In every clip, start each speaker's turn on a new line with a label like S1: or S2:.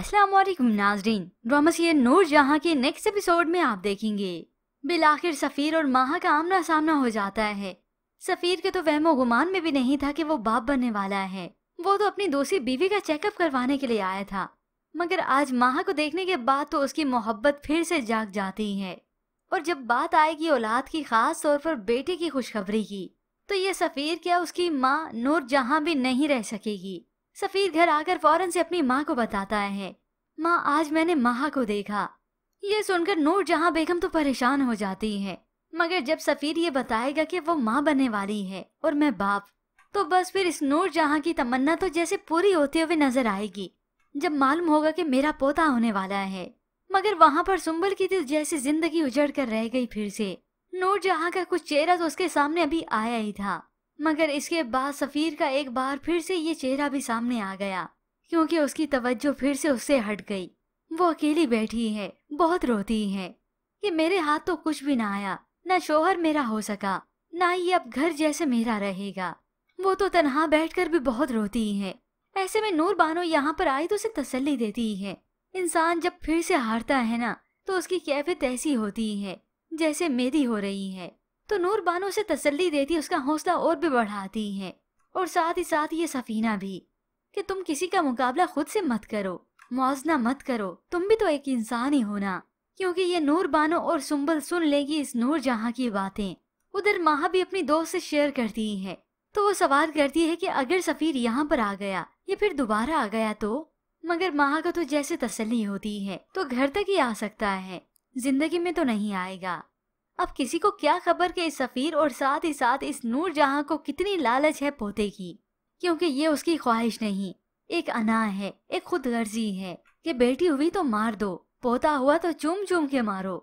S1: अस्सलाम वालेकुम नाजरीन ड्रामासियर नूर जहाँ के नेक्स्ट एपिसोड में आप देखेंगे बिल आखिर सफ़ीर और माह का आमना सामना हो जाता है सफ़ीर के तो वहमो गुमान में भी नहीं था कि वो बाप बनने वाला है वो तो अपनी दूसरी बीवी का चेकअप करवाने के लिए आया था मगर आज माह को देखने के बाद तो उसकी मोहब्बत फिर से जाग जाती है और जब बात आएगी औलाद की खास तौर पर बेटे की खुशखबरी की तो ये सफ़ीर क्या उसकी माँ नूर जहाँ भी नहीं रह सकेगी सफीर घर आकर फौरन से अपनी माँ को बताता है माँ आज मैंने महा को देखा ये सुनकर नूर जहाँ बेगम तो परेशान हो जाती है मगर जब सफीर ये बताएगा कि वो माँ बनने वाली है और मैं बाप तो बस फिर इस नूर जहाँ की तमन्ना तो जैसे पूरी होते हुए नजर आएगी जब मालूम होगा कि मेरा पोता होने वाला है मगर वहाँ पर सुम्बल की तो जैसे जिंदगी उजड़ कर रह गई फिर से नूर जहाँ का कुछ चेहरा तो उसके सामने अभी आया ही था मगर इसके बाद सफ़ीर का एक बार फिर से ये चेहरा भी सामने आ गया क्योंकि उसकी तवज्जो फिर से उससे हट गई वो अकेली बैठी है बहुत रोती है कि मेरे हाथ तो कुछ भी ना आया ना शोहर मेरा हो सका ना ही अब घर जैसे मेरा रहेगा वो तो तनहा बैठकर भी बहुत रोती है ऐसे में नूर बानो यहाँ पर आई तो उसे तसल्ली देती है इंसान जब फिर से हारता है ना तो उसकी कैफियत ऐसी होती है जैसे मेरी हो रही है तो नूर बानो उसे तसल्ली देती उसका हौसला और भी बढ़ाती है और साथ ही साथ ये सफीना भी कि तुम किसी का मुकाबला खुद से मत करो मुआजना मत करो तुम भी तो एक इंसान ही होना क्योंकि ये नूर बानो और सुम्बल सुन लेगी इस नूर जहाँ की बातें उधर माह भी अपनी दोस्त से शेयर करती है तो वो सवाल करती है कि अगर सफ़ीर यहाँ पर आ गया या फिर दोबारा आ गया तो मगर माह को तो जैसे तसली होती है तो घर तक ही आ सकता है जिंदगी में तो नहीं आएगा अब किसी को क्या खबर कि इस सफ़ीर और साथ ही साथ इस नूर जहाँ को कितनी लालच है पोते की क्योंकि ये उसकी ख्वाहिश नहीं एक अना है एक खुद गर्जी है कि बेटी हुई तो मार दो पोता हुआ तो चुम चुम के मारो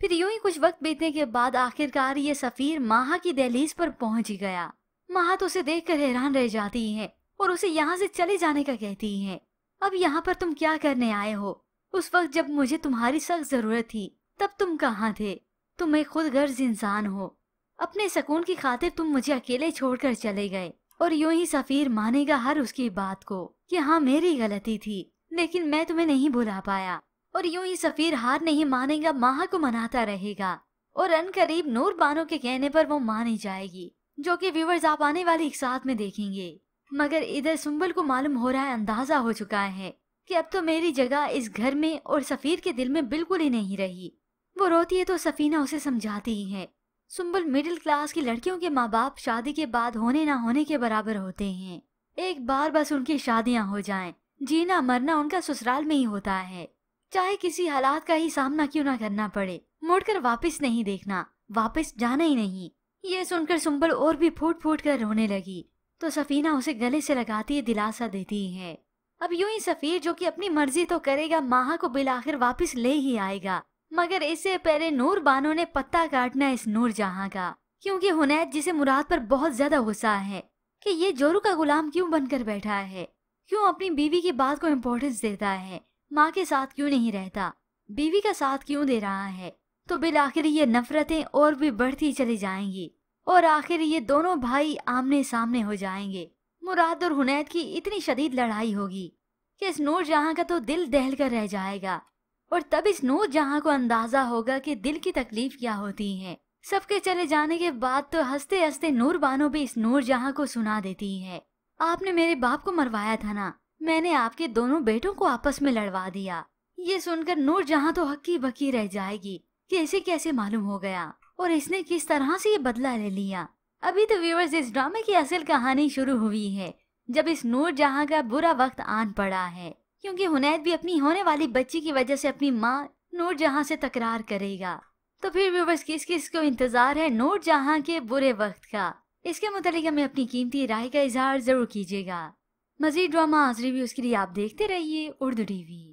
S1: फिर यूं ही कुछ वक्त बीतने के बाद आखिरकार ये सफ़ीर माह की दहलीज पर पहुंच ही गया माह तो उसे देख कर हैरान रह जाती है और उसे यहाँ से चले जाने का कहती है अब यहाँ पर तुम क्या करने आए हो उस वक्त जब मुझे तुम्हारी सख्त जरूरत थी तब तुम कहाँ थे तुम एक खुद गर्ज इंसान हो अपने सुकून की खातिर तुम मुझे अकेले छोड़कर चले गए और यूं ही सफ़ीर मानेगा हर उसकी बात को कि हाँ मेरी गलती थी लेकिन मैं तुम्हें नहीं भुला पाया और यूं ही सफ़ीर हार नहीं मानेगा माह को मनाता रहेगा और अन करीब नूर बानो के कहने पर वो मानी जाएगी जो कि व्यूवर्स आप आने वाली एक साथ में देखेंगे मगर इधर सुम्बल को मालूम हो रहा है अंदाजा हो चुका है कि अब तो मेरी जगह इस घर में और सफ़ीर के दिल में बिल्कुल ही नहीं रही वो रोती है तो सफीना उसे समझाती ही है सुम्बुल मिडिल क्लास की लड़कियों के माँ बाप शादी के बाद होने ना होने के बराबर होते हैं एक बार बस उनकी शादियाँ हो जाएं, जीना मरना उनका ससुराल में ही होता है चाहे किसी हालात का ही सामना क्यों ना करना पड़े मुड़कर वापस नहीं देखना वापस जाना ही नहीं ये सुनकर सुम्बल और भी फूट फूट कर रोने लगी तो सफीना उसे गले से लगाती है दिलासा देती है अब यूं ही सफीर जो कि अपनी मर्जी तो करेगा माह को बिलाकर वापस ले ही आएगा मगर इससे पहले नूर बानो ने पत्ता काटना इस नूर जहाँ का क्योंकि हुनैद जिसे मुराद पर बहुत ज्यादा गुस्सा है कि ये जोरू का गुलाम क्यों बनकर बैठा है क्यों अपनी बीवी की बात को इम्पोर्टेंस देता है माँ के साथ क्यों नहीं रहता बीवी का साथ क्यों दे रहा है तो बिल आखिर ये नफरतें और भी बढ़ती चली जाएंगी और आखिर ये दोनों भाई आमने सामने हो जाएंगे मुराद और हुनैद की इतनी शदीद लड़ाई होगी कि इस नूर जहाँ का तो दिल दहल कर रह जाएगा और तब इस नूर जहाँ को अंदाजा होगा कि दिल की तकलीफ क्या होती है सबके चले जाने के बाद तो हंसते हंसते नूर बानो भी इस नूर जहाँ को सुना देती है आपने मेरे बाप को मरवाया था ना मैंने आपके दोनों बेटों को आपस में लड़वा दिया ये सुनकर नूर जहाँ तो हक्की बक्की रह जाएगी कि इसे कैसे मालूम हो गया और इसने किस तरह से ये बदला ले लिया अभी तो व्यूवर्स इस ड्रामे की असल कहानी शुरू हुई है जब इस नूर जहाँ का बुरा वक्त आन पड़ा है क्योंकि हुनैद भी अपनी होने वाली बच्ची की वजह से अपनी माँ जहाँ से तकरार करेगा तो फिर व्यूवर्स किस किस को इंतजार है जहाँ के बुरे वक्त का इसके मुतालिक हमें अपनी कीमती राय का इजहार जरूर कीजिएगा मजीद ड्रामा आज रिव्यूज के लिए आप देखते रहिए उर्दू टीवी